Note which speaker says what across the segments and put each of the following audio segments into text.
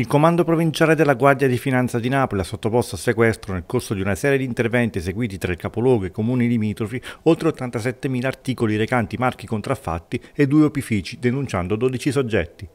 Speaker 1: Il comando provinciale della Guardia di Finanza di Napoli ha sottoposto a sequestro nel corso di una serie di interventi eseguiti tra il capoluogo e i comuni limitrofi oltre 87.000 articoli recanti marchi contraffatti e due opifici, denunciando 12 soggetti.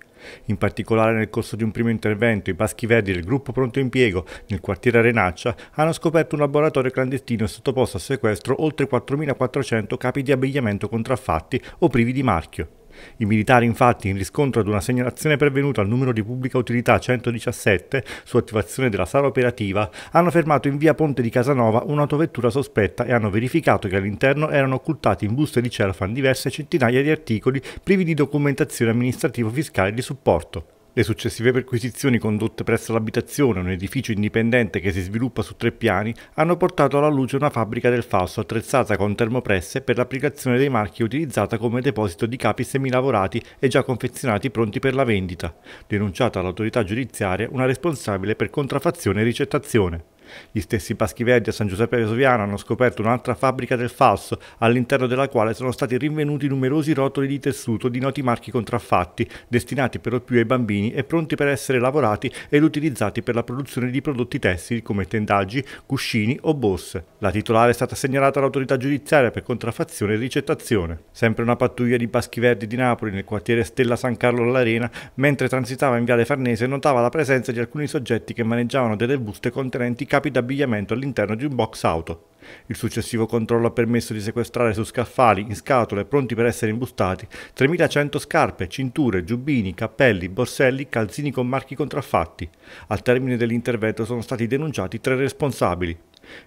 Speaker 1: In particolare nel corso di un primo intervento i baschi Verdi del gruppo Pronto Impiego nel quartiere Renaccia hanno scoperto un laboratorio clandestino e sottoposto a sequestro oltre 4.400 capi di abbigliamento contraffatti o privi di marchio. I militari infatti, in riscontro ad una segnalazione pervenuta al numero di pubblica utilità 117 su attivazione della sala operativa, hanno fermato in via Ponte di Casanova un'autovettura sospetta e hanno verificato che all'interno erano occultati in buste di cellophane diverse centinaia di articoli privi di documentazione amministrativo-fiscale di supporto. Le successive perquisizioni condotte presso l'abitazione, un edificio indipendente che si sviluppa su tre piani, hanno portato alla luce una fabbrica del falso attrezzata con termopresse per l'applicazione dei marchi utilizzata come deposito di capi semilavorati e già confezionati pronti per la vendita, denunciata all'autorità giudiziaria una responsabile per contraffazione e ricettazione. Gli stessi Paschiverdi a San Giuseppe Vesuviano hanno scoperto un'altra fabbrica del falso, all'interno della quale sono stati rinvenuti numerosi rotoli di tessuto di noti marchi contraffatti, destinati per lo più ai bambini e pronti per essere lavorati ed utilizzati per la produzione di prodotti tessili come tendaggi, cuscini o borse. La titolare è stata segnalata all'autorità giudiziaria per contraffazione e ricettazione. Sempre una pattuglia di Paschiverdi di Napoli nel quartiere Stella San Carlo all'Arena, mentre transitava in Viale Farnese notava la presenza di alcuni soggetti che maneggiavano delle buste contenenti capi d'abbigliamento all'interno di un box auto. Il successivo controllo ha permesso di sequestrare su scaffali, in scatole, pronti per essere imbustati, 3.100 scarpe, cinture, giubbini, cappelli, borselli, calzini con marchi contraffatti. Al termine dell'intervento sono stati denunciati tre responsabili.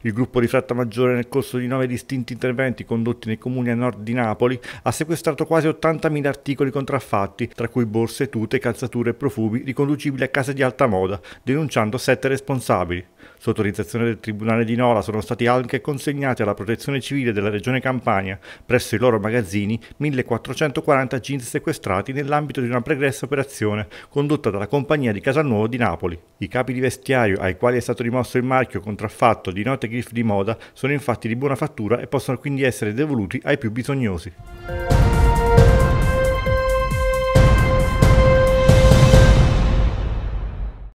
Speaker 1: Il gruppo di Fratta Maggiore nel corso di nove distinti interventi condotti nei comuni a nord di Napoli ha sequestrato quasi 80.000 articoli contraffatti, tra cui borse, tute, calzature e profumi riconducibili a case di alta moda, denunciando sette responsabili su autorizzazione del Tribunale di Nola, sono stati anche consegnati alla Protezione Civile della Regione Campania, presso i loro magazzini, 1440 jeans sequestrati nell'ambito di una pregressa operazione condotta dalla compagnia di Casalnuovo di Napoli. I capi di vestiario ai quali è stato rimosso il marchio contraffatto di note griff di moda sono infatti di buona fattura e possono quindi essere devoluti ai più bisognosi.